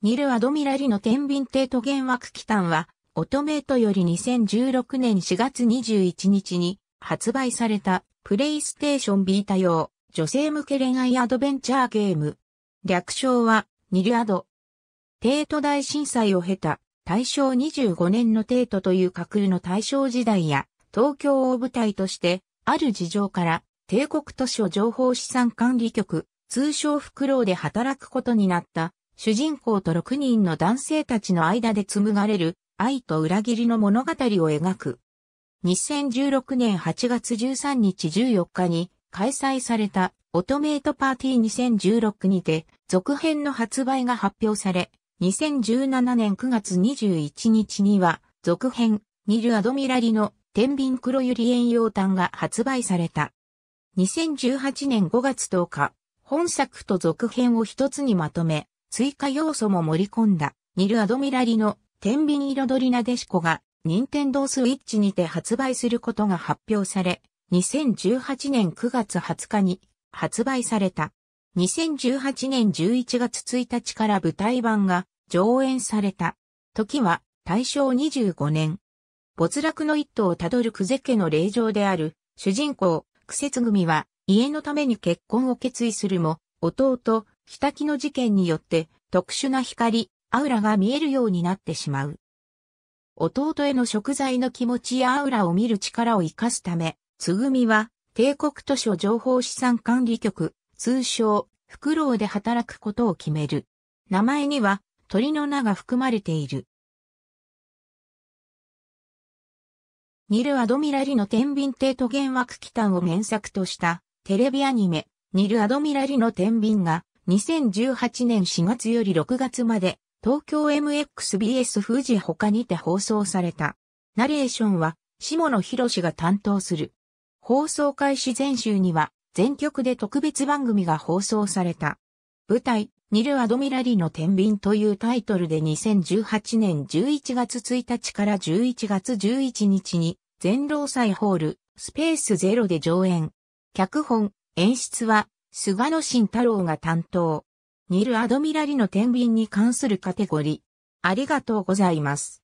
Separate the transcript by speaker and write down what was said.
Speaker 1: ニル・アドミラリの天秤帝都
Speaker 2: 原爆機関は、オトメートより2016年4月21日に発売されたプレイステーションビータ用女性向け恋愛アドベンチャーゲーム。略称はニルアド。帝都大震災を経た大正25年の帝都という架空の大正時代や東京を舞台としてある事情から帝国図書情報資産管理局通称フクロウで働くことになった主人公と6人の男性たちの間で紡がれる愛と裏切りの物語を描く。2016年8月13日14日に開催されたオトメイトパーティー2016にて続編の発売が発表され、2017年9月21日には続編ニル・アドミラリの天秤黒百合園洋炭が発売された。2018年5月10日、本作と続編を一つにまとめ、追加要素も盛り込んだ、ニル・アドミラリの天秤彩りなでしこが、任天堂スイッチにて発売することが発表され、2018年9月20日に発売された。2018年11月1日から舞台版が上演された。時は大正25年。没落の一途をたどるクゼ家の霊場である主人公、クセツ組は家のために結婚を決意するも、弟、北木の事件によって特殊な光、アウラが見えるようになってしまう。弟への食材の気持ちやアウラを見る力を活かすため、つぐみは帝国図書情報資産管理局、通称、フクロウで働くことを決める。名前には鳥の名が含まれている。
Speaker 1: ニル・アドミラリの天秤帝
Speaker 2: 都幻惑機関を原作としたテレビアニメ、ニル・アドミラリの天秤が2018年4月より6月まで、東京 MXBS 富士他にて放送された。ナレーションは、下野博士が担当する。放送開始前週には、全曲で特別番組が放送された。舞台、ニル・アドミラリの天秤というタイトルで2018年11月1日から11月11日に、全労祭ホール、スペースゼロで上演。脚本、演出は、菅野慎太郎が担当。ニル・アドミラリの天秤に関するカテゴリー。ありがとうござ
Speaker 1: います。